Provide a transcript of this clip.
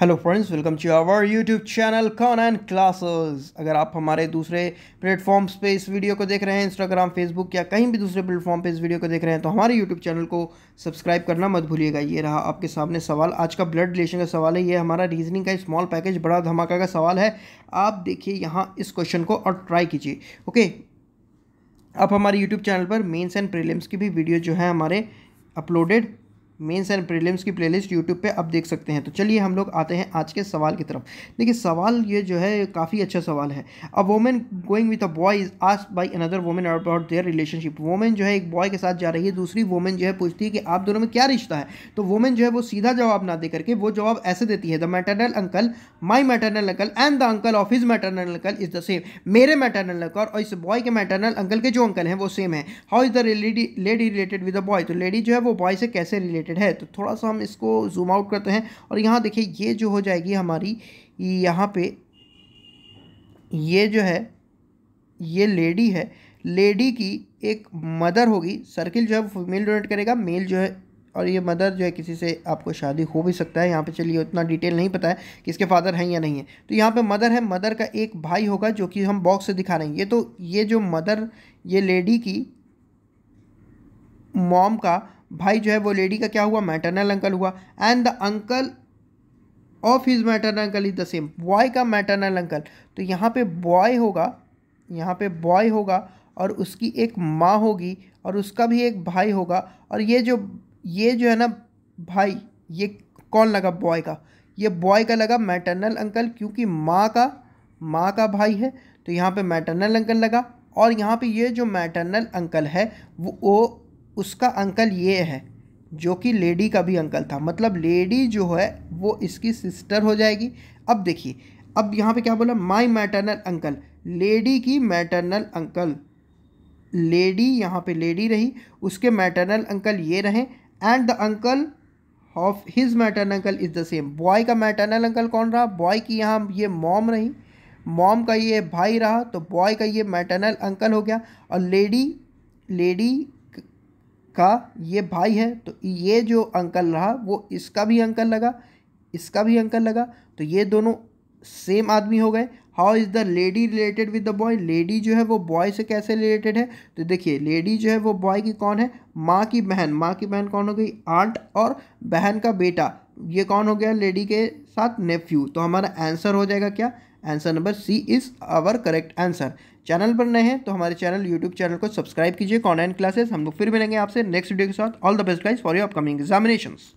hello friends welcome to our YouTube channel con and classes अगर आप हमारे दूसरे प्लेटफॉर्म्स पे इस वीडियो को देख रहे हैं इंस्टाग्राम फेसबुक या कहीं भी दूसरे प्लेटफॉर्म पे इस वीडियो को देख रहे हैं तो हमारे यूट्यूब चैनल को सब्सक्राइब करना मत भूलिएगा ये रहा आपके सामने सवाल आज का ब्लड रिलेशन का सवाल है ये हमारा रीजनिंग का स्मॉल पैकेज बड़ा धमाका का सवाल है आप देखिए यहाँ इस क्वेश्चन को और ट्राई कीजिए ओके आप हमारे यूट्यूब चैनल पर मेन्स एंड प्रिलियम्स की भी वीडियो जो है हमारे अपलोडेड मेंस एंड प्रीलिम्स की प्लेलिस्ट यूट्यूब पे आप देख सकते हैं तो चलिए हम लोग आते हैं आज के सवाल की तरफ देखिए सवाल ये जो है काफ़ी अच्छा सवाल है a women going with a boy is आस by another women about their relationship women जो है एक बॉय के साथ जा रही है दूसरी वोमेन जो है पूछती है कि आप दोनों में क्या रिश्ता है तो वोमेन जो है वो सीधा जवाब ना दे करके वो जवाब ऐसे देती है the maternal uncle my maternal uncle and the uncle of his maternal uncle is the same मेरे मैटरनल अंकल और इस बॉय के मैटरनल अंकल के जो अंकल हैं वो सेम है how is the lady related with a boy तो लेडी जो है वो बॉय से कैसे रिलेटेड रिलेटेड है तो थोड़ा सा हम इसको जूम आउट करते हैं और यहाँ देखिए ये जो हो जाएगी हमारी यहाँ पे ये जो है ये लेडी है लेडी की एक मदर होगी सर्किल जो है फीमेल डोनेट करेगा मेल जो है और ये मदर जो है किसी से आपको शादी हो भी सकता है यहाँ पे चलिए उतना डिटेल नहीं पता है कि इसके फादर हैं या नहीं है तो यहाँ पे मदर है मदर का एक भाई होगा जो कि हम बॉक्स से दिखा रहे हैं ये तो ये जो मदर ये लेडी की मॉम का भाई जो है वो लेडी का क्या हुआ मैटरनल अंकल हुआ and the uncle of his maternal uncle is the same boy का मैटरनल अंकल तो यहाँ पे बॉय होगा यहाँ पे बॉय होगा और उसकी एक माँ होगी और उसका भी एक भाई होगा और ये जो ये जो है ना भाई ये कौन लगा बॉय का ये बॉय का लगा मैटरनल अंकल क्योंकि माँ का माँ का भाई है तो यहाँ पे मैटरनल अंकल लगा और यहाँ पे ये जो मैटरनल अंकल है वो उसका अंकल ये है जो कि लेडी का भी अंकल था मतलब लेडी जो है वो इसकी सिस्टर हो जाएगी अब देखिए अब यहाँ पे क्या बोला माय मैटरनल अंकल लेडी की मैटरनल अंकल लेडी यहाँ पे लेडी रही उसके मैटरनल अंकल ये रहे and the uncle of his maternal uncle is the same boy का मैटरनल अंकल कौन रहा बॉय की यहाँ ये मॉम रही मॉम का ये भाई रहा तो बॉय का ये मैटरनल अंकल हो गया और लेडी लेडी का ये भाई है तो ये जो अंकल रहा वो इसका भी अंकल लगा इसका भी अंकल लगा तो ये दोनों सेम आदमी हो गए how is the lady related with the boy lady जो है वो बॉय से कैसे रिलेटेड है तो देखिए लेडी जो है वो बॉय की कौन है माँ की बहन माँ की बहन कौन हो गई आंट और बहन का बेटा ये कौन हो गया लेडी के साथ नेफ्यू तो हमारा आंसर हो जाएगा क्या answer number C is our correct answer channel पर नए हैं तो हमारे चैनल यूट्यूब चैनल को सब्सक्राइब कीजिए ऑनलाइन क्लासेस हम लोग फिर मिलेंगे आपसे नेक्स्ट वीडियो के साथ all the best guys for your upcoming examinations